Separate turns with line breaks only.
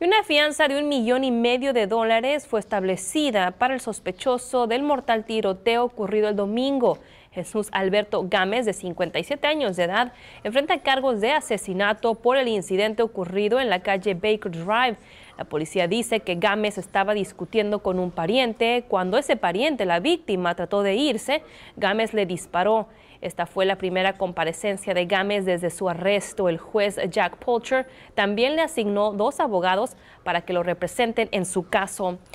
y una fianza de un millón y medio de dólares fue establecida para el sospechoso del mortal tiroteo ocurrido el domingo Jesús Alberto Gámez, de 57 años de edad, enfrenta cargos de asesinato por el incidente ocurrido en la calle Baker Drive. La policía dice que Gámez estaba discutiendo con un pariente. Cuando ese pariente, la víctima, trató de irse, Gámez le disparó. Esta fue la primera comparecencia de Gámez desde su arresto. El juez Jack Polcher también le asignó dos abogados para que lo representen en su caso.